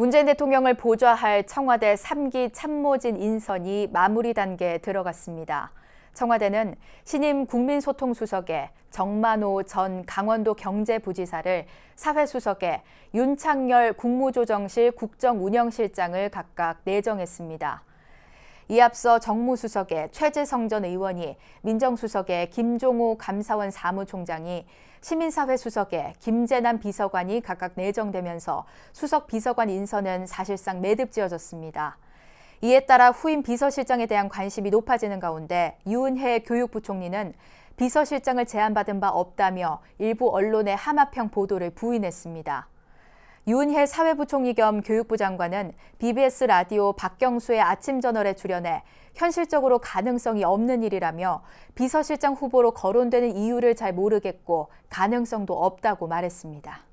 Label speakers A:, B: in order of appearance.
A: 문재인 대통령을 보좌할 청와대 3기 참모진 인선이 마무리 단계에 들어갔습니다. 청와대는 신임 국민소통수석에 정만호 전 강원도 경제부지사를 사회수석에 윤창열 국무조정실 국정운영실장을 각각 내정했습니다. 이 앞서 정무수석의 최재성 전 의원이 민정수석의 김종우 감사원 사무총장이 시민사회 수석의 김재남 비서관이 각각 내정되면서 수석 비서관 인선은 사실상 매듭지어졌습니다. 이에 따라 후임 비서실장에 대한 관심이 높아지는 가운데 유은혜 교육부총리는 비서실장을 제안받은 바 없다며 일부 언론의 하마평 보도를 부인했습니다. 윤은혜 사회부총리 겸 교육부 장관은 BBS 라디오 박경수의 아침 저널에 출연해 현실적으로 가능성이 없는 일이라며 비서실장 후보로 거론되는 이유를 잘 모르겠고 가능성도 없다고 말했습니다.